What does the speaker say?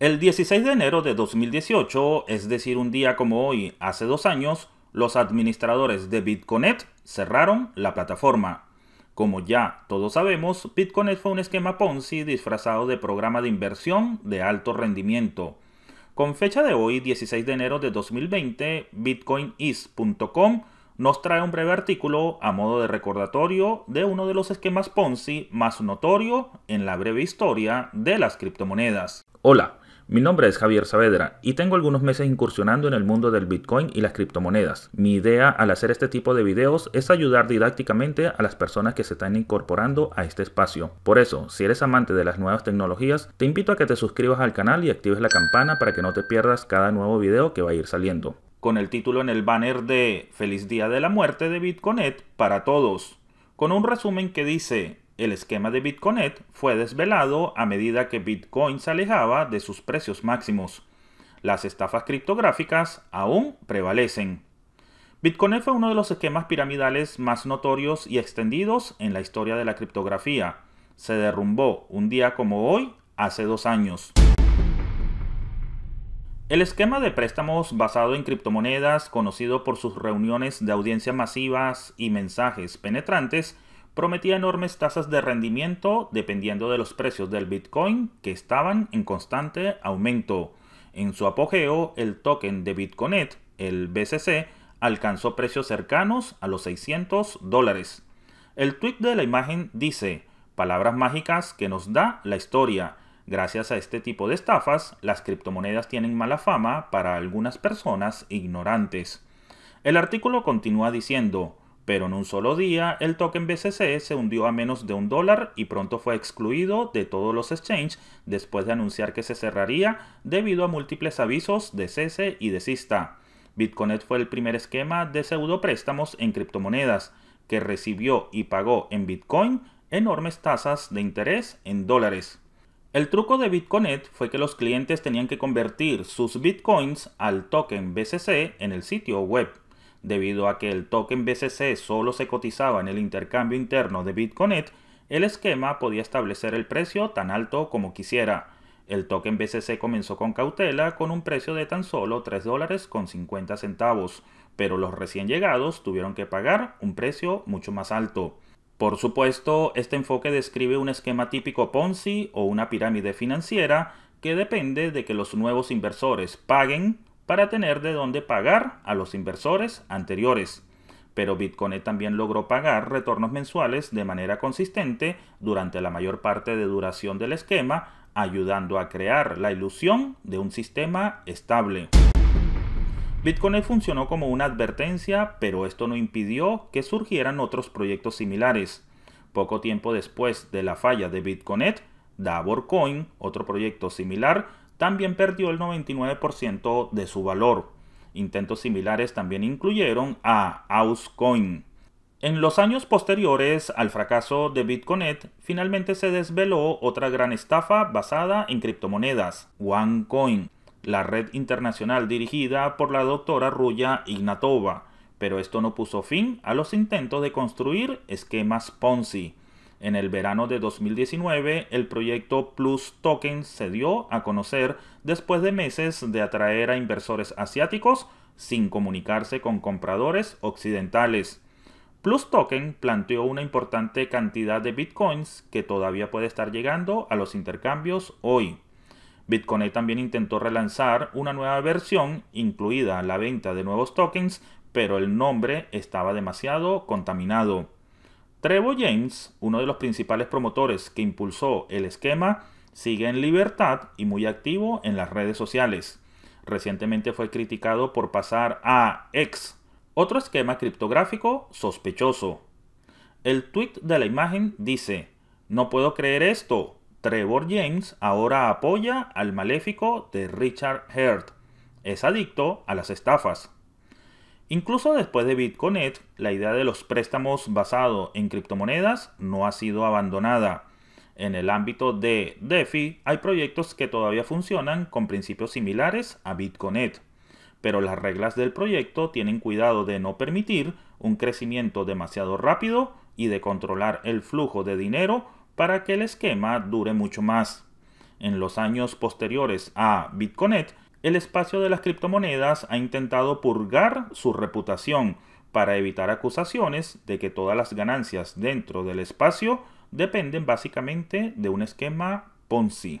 El 16 de enero de 2018, es decir, un día como hoy, hace dos años, los administradores de Bitcoinet cerraron la plataforma. Como ya todos sabemos, Bitcoinet fue un esquema Ponzi disfrazado de programa de inversión de alto rendimiento. Con fecha de hoy, 16 de enero de 2020, bitcoinis.com nos trae un breve artículo a modo de recordatorio de uno de los esquemas Ponzi más notorio en la breve historia de las criptomonedas. Hola, mi nombre es Javier Saavedra y tengo algunos meses incursionando en el mundo del Bitcoin y las criptomonedas. Mi idea al hacer este tipo de videos es ayudar didácticamente a las personas que se están incorporando a este espacio. Por eso, si eres amante de las nuevas tecnologías, te invito a que te suscribas al canal y actives la campana para que no te pierdas cada nuevo video que va a ir saliendo. Con el título en el banner de Feliz Día de la Muerte de Bitcoinet para todos, con un resumen que dice el esquema de BitConnect fue desvelado a medida que Bitcoin se alejaba de sus precios máximos. Las estafas criptográficas aún prevalecen. BitConnect fue uno de los esquemas piramidales más notorios y extendidos en la historia de la criptografía. Se derrumbó un día como hoy, hace dos años. El esquema de préstamos basado en criptomonedas, conocido por sus reuniones de audiencias masivas y mensajes penetrantes, prometía enormes tasas de rendimiento dependiendo de los precios del Bitcoin que estaban en constante aumento. En su apogeo, el token de Bitcoinet, el BCC, alcanzó precios cercanos a los 600 dólares. El tweet de la imagen dice, palabras mágicas que nos da la historia. Gracias a este tipo de estafas, las criptomonedas tienen mala fama para algunas personas ignorantes. El artículo continúa diciendo, pero en un solo día el token BCC se hundió a menos de un dólar y pronto fue excluido de todos los exchanges después de anunciar que se cerraría debido a múltiples avisos de cese y desista. Bitconet fue el primer esquema de pseudopréstamos en criptomonedas que recibió y pagó en Bitcoin enormes tasas de interés en dólares. El truco de Bitconet fue que los clientes tenían que convertir sus bitcoins al token BCC en el sitio web. Debido a que el token BCC solo se cotizaba en el intercambio interno de BitConnect, el esquema podía establecer el precio tan alto como quisiera. El token BCC comenzó con cautela con un precio de tan solo $3.50, dólares con centavos, pero los recién llegados tuvieron que pagar un precio mucho más alto. Por supuesto, este enfoque describe un esquema típico Ponzi o una pirámide financiera que depende de que los nuevos inversores paguen, para tener de dónde pagar a los inversores anteriores. Pero Bitcoin también logró pagar retornos mensuales de manera consistente durante la mayor parte de duración del esquema, ayudando a crear la ilusión de un sistema estable. Bitcoin funcionó como una advertencia, pero esto no impidió que surgieran otros proyectos similares. Poco tiempo después de la falla de Bitcoin, Davorcoin, otro proyecto similar, también perdió el 99% de su valor. Intentos similares también incluyeron a Auscoin. En los años posteriores al fracaso de Bitcoinet, finalmente se desveló otra gran estafa basada en criptomonedas, OneCoin, la red internacional dirigida por la doctora Ruya Ignatova, pero esto no puso fin a los intentos de construir esquemas Ponzi, en el verano de 2019, el proyecto Plus Token se dio a conocer después de meses de atraer a inversores asiáticos sin comunicarse con compradores occidentales. Plus Token planteó una importante cantidad de bitcoins que todavía puede estar llegando a los intercambios hoy. Bitcoin también intentó relanzar una nueva versión, incluida la venta de nuevos tokens, pero el nombre estaba demasiado contaminado. Trevor James, uno de los principales promotores que impulsó el esquema, sigue en libertad y muy activo en las redes sociales. Recientemente fue criticado por pasar a X, otro esquema criptográfico sospechoso. El tweet de la imagen dice, no puedo creer esto, Trevor James ahora apoya al maléfico de Richard Heard. Es adicto a las estafas. Incluso después de BitConnect, la idea de los préstamos basados en criptomonedas no ha sido abandonada. En el ámbito de DeFi hay proyectos que todavía funcionan con principios similares a BitConnect, pero las reglas del proyecto tienen cuidado de no permitir un crecimiento demasiado rápido y de controlar el flujo de dinero para que el esquema dure mucho más. En los años posteriores a BitConnect, el espacio de las criptomonedas ha intentado purgar su reputación para evitar acusaciones de que todas las ganancias dentro del espacio dependen básicamente de un esquema Ponzi.